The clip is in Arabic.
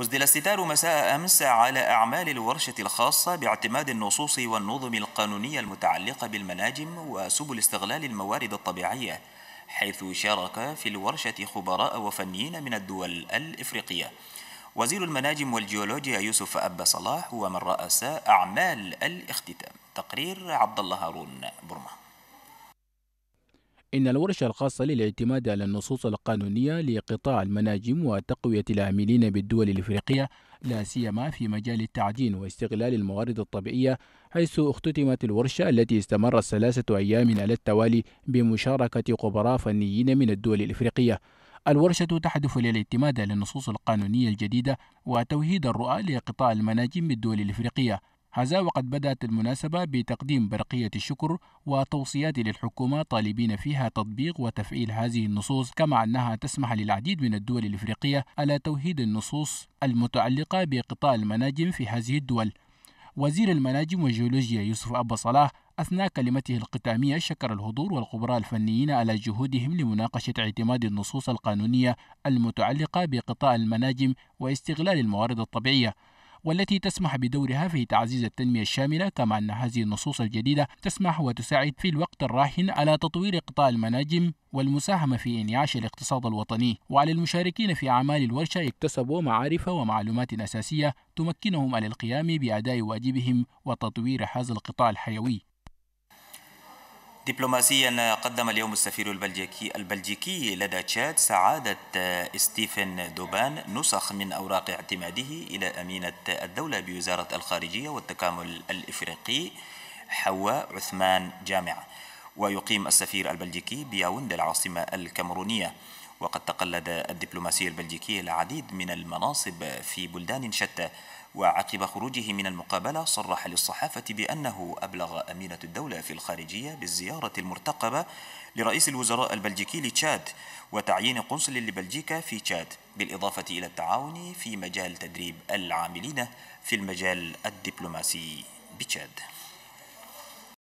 أسدل الستار مساء أمس على أعمال الورشة الخاصة باعتماد النصوص والنظم القانونية المتعلقة بالمناجم وسبل استغلال الموارد الطبيعية حيث شارك في الورشة خبراء وفنيين من الدول الإفريقية وزير المناجم والجيولوجيا يوسف أبا صلاح هو من رأس أعمال الاختتام تقرير عبد الله هارون برمه إن الورشة الخاصة للاعتماد على النصوص القانونية لقطاع المناجم وتقوية العاملين بالدول الإفريقية لا سيما في مجال التعدين واستغلال الموارد الطبيعية حيث اختتمت الورشة التي استمرت ثلاثة أيام على التوالي بمشاركة خبراء فنيين من الدول الإفريقية الورشة تهدف للاعتماد على النصوص القانونية الجديدة وتوحيد الرؤى لقطاع المناجم بالدول الإفريقية هذا وقد بدأت المناسبة بتقديم برقية الشكر وتوصيات للحكومة طالبين فيها تطبيق وتفعيل هذه النصوص كما أنها تسمح للعديد من الدول الإفريقية على توحيد النصوص المتعلقة بقطاع المناجم في هذه الدول وزير المناجم والجيولوجيا يوسف أبو صلاح أثناء كلمته الختامية شكر الحضور والخبراء الفنيين على جهودهم لمناقشة اعتماد النصوص القانونية المتعلقة بقطاع المناجم واستغلال الموارد الطبيعية والتي تسمح بدورها في تعزيز التنمية الشاملة كما أن هذه النصوص الجديدة تسمح وتساعد في الوقت الراهن على تطوير قطاع المناجم والمساهمة في إنعاش الاقتصاد الوطني وعلى المشاركين في أعمال الورشة اكتسبوا معارف ومعلومات أساسية تمكنهم على القيام بأداء واجبهم وتطوير هذا القطاع الحيوي دبلوماسيا قدم اليوم السفير البلجيكي البلجيكي لدى تشاد سعادة آه، ستيفن دوبان نسخ من أوراق اعتماده إلى أمينة الدولة بوزارة الخارجية والتكامل الإفريقي حواء عثمان جامع ويقيم السفير البلجيكي بياوند العاصمة الكامرونية وقد تقلد الدبلوماسي البلجيكي العديد من المناصب في بلدان شتى وعقب خروجه من المقابلة صرح للصحافة بأنه أبلغ أمينة الدولة في الخارجية بالزيارة المرتقبة لرئيس الوزراء البلجيكي لتشاد وتعيين قنصل لبلجيكا في تشاد بالإضافة إلى التعاون في مجال تدريب العاملين في المجال الدبلوماسي بتشاد